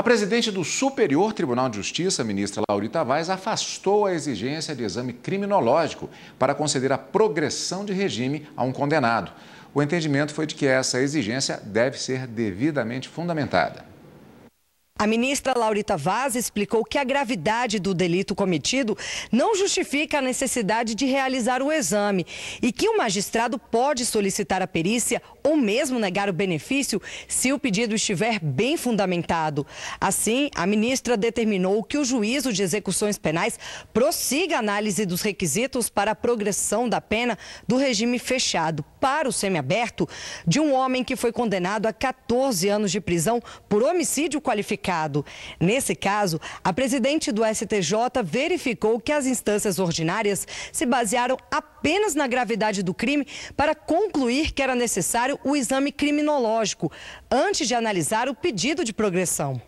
A presidente do Superior Tribunal de Justiça, ministra Laurita Vaz, afastou a exigência de exame criminológico para conceder a progressão de regime a um condenado. O entendimento foi de que essa exigência deve ser devidamente fundamentada. A ministra Laurita Vaz explicou que a gravidade do delito cometido não justifica a necessidade de realizar o exame e que o magistrado pode solicitar a perícia ou mesmo negar o benefício se o pedido estiver bem fundamentado. Assim, a ministra determinou que o juízo de execuções penais prossiga a análise dos requisitos para a progressão da pena do regime fechado para o semiaberto de um homem que foi condenado a 14 anos de prisão por homicídio qualificado Nesse caso, a presidente do STJ verificou que as instâncias ordinárias se basearam apenas na gravidade do crime para concluir que era necessário o exame criminológico, antes de analisar o pedido de progressão.